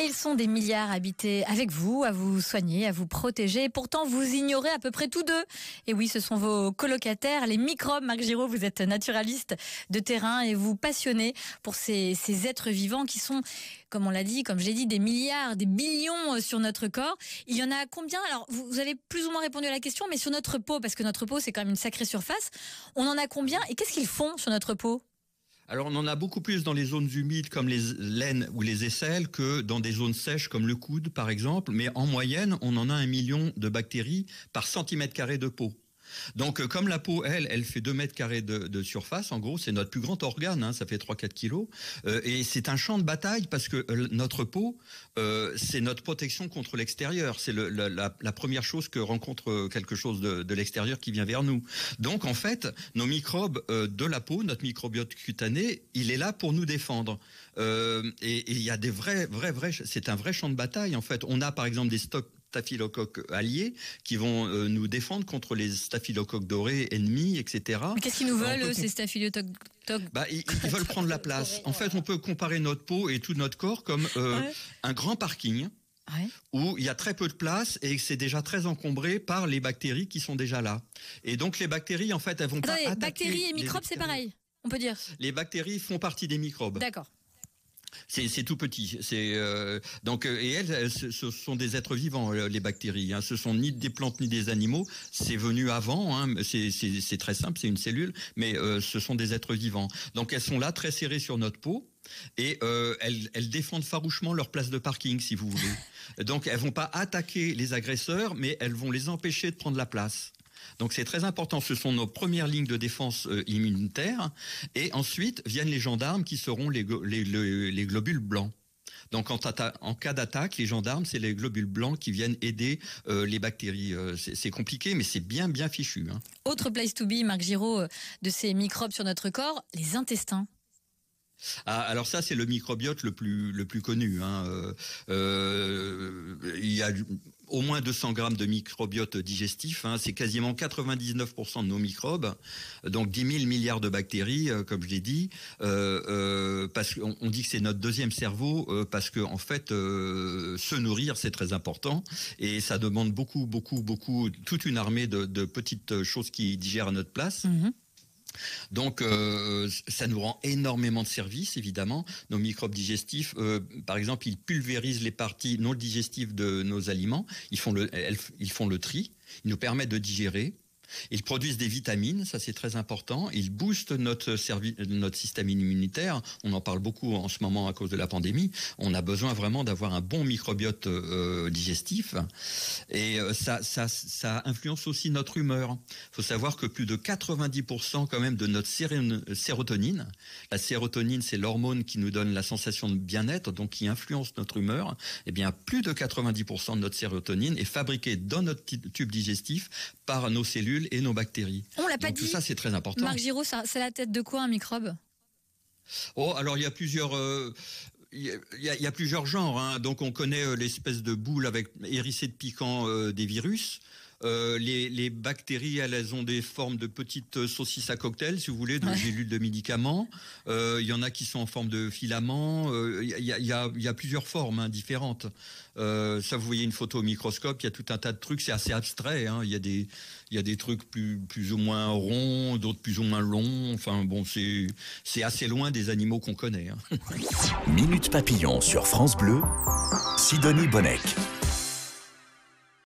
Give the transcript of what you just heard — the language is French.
Et ils sont des milliards habités avec vous, à vous soigner, à vous protéger. Et pourtant, vous ignorez à peu près tous deux. Et oui, ce sont vos colocataires, les microbes. Marc Giraud, vous êtes naturaliste de terrain et vous passionnez pour ces, êtres vivants qui sont, comme on l'a dit, comme j'ai dit, des milliards, des billions euh, sur notre corps. Il y en a combien Alors, vous, avez plus ou moins répondu à la question, mais sur notre peau, parce que notre peau, c'est quand même une sacrée surface, on en a combien et qu'est-ce qu'ils font sur notre peau alors on en a beaucoup plus dans les zones humides comme les laines ou les aisselles que dans des zones sèches comme le coude par exemple, mais en moyenne on en a un million de bactéries par centimètre carré de peau. Donc, euh, comme la peau, elle, elle fait 2 mètres carrés de, surface, en gros, c'est notre plus grand organe, hein, ça fait 3-4 kilos. Euh, et c'est un champ de bataille parce que euh, notre peau, c'est notre protection contre l'extérieur. C'est la, première chose que rencontre quelque chose de, l'extérieur qui vient vers nous. Donc, en fait, nos microbes de la peau, notre microbiote cutané, il est là pour nous défendre. et il y a des vrais, vrais, vrais, c'est un vrai champ de bataille, en fait. On a, par exemple, des stocks staphylocoques alliés qui vont euh, nous défendre contre les staphylocoques dorés ennemis, etc. Qu'est-ce qu'ils nous veulent, ces staphylocoques bah, ils, veulent prendre la place. En fait, on peut comparer notre peau et tout notre corps comme euh, un grand parking. où il y a très peu de place et c'est déjà très encombré par les bactéries qui sont déjà là. Et donc les bactéries, en fait, elles vont pas Bactéries et microbes, c'est pareil. On peut dire. Les bactéries font partie des microbes. D'accord. C'est tout petit. Euh, donc euh, et elles, ce sont des êtres vivants euh, les bactéries. Hein. Ce sont ni des plantes ni des animaux. C'est venu avant. Hein. C'est très simple. C'est une cellule, mais ce sont des êtres vivants. Donc elles sont là, très serrées sur notre peau. Et elles, elles, défendent farouchement leur place de parking, si vous voulez. Donc, elles vont pas attaquer les agresseurs, mais elles vont les empêcher de prendre la place. Donc c'est très important. Ce sont nos premières lignes de défense euh, immunitaire. Et ensuite viennent les gendarmes qui seront les, les, globules blancs. Donc en, en cas d'attaque, les gendarmes, c'est les globules blancs qui viennent aider euh, les bactéries. Euh, c'est compliqué, mais c'est bien, bien fichu. Hein. Autre place to be, Marc Giraud, de ces microbes sur notre corps, les intestins. Ah, alors ça, c'est le microbiote le plus, le plus connu. Hein. il y a au moins 200 grammes de microbiote digestif. Hein. c'est quasiment 99% de nos microbes, donc 10 000 milliards de bactéries, euh, comme je l'ai dit. Euh, euh, parce qu'on on dit que c'est notre deuxième cerveau parce que en fait, se nourrir c'est très important et ça demande beaucoup, beaucoup, beaucoup, toute une armée de, petites choses qui digèrent à notre place. Mm-hmm. Donc, euh, ça nous rend énormément de services, évidemment. Nos microbes digestifs, euh, par exemple, ils pulvérisent les parties non digestives de nos aliments. font le, ils font le tri. Ils nous permettent de digérer. Ils produisent des vitamines, ça c'est très important. Ils boostent notre, notre système immunitaire. On en parle beaucoup en ce moment à cause de la pandémie. On a besoin vraiment d'avoir un bon microbiote euh, digestif. Et euh, ça, influence aussi notre humeur. Il faut savoir que plus de 90% quand même de notre sérotonine, la sérotonine c'est l'hormone qui nous donne la sensation de bien-être, donc qui influence notre humeur, et eh bien plus de 90% de notre sérotonine est fabriquée dans notre tube digestif par nos cellules et nos bactéries. On Tout ça, c'est très important. Marc Giraud, c'est la tête de quoi un microbe Oh, alors il y a plusieurs. Euh, il, y a, plusieurs genres. Hein. Donc on connaît euh, l'espèce de boule avec hérissée de piquants euh, des virus. Euh, les, bactéries, elles ont des formes de petites euh, saucisses à cocktail, si vous voulez, de ouais. gélules de médicaments. Euh, il y en a qui sont en forme de filaments. Il y, a, plusieurs formes hein, différentes. ça, vous voyez une photo au microscope. Il y a tout un tas de trucs. C'est assez abstrait. Hein. Il y a des trucs plus ou moins ronds, d'autres plus ou moins longs. Enfin bon, c'est assez loin des animaux qu'on connaît. Hein. Minute papillon sur France Bleu. Sidonie Bonnec.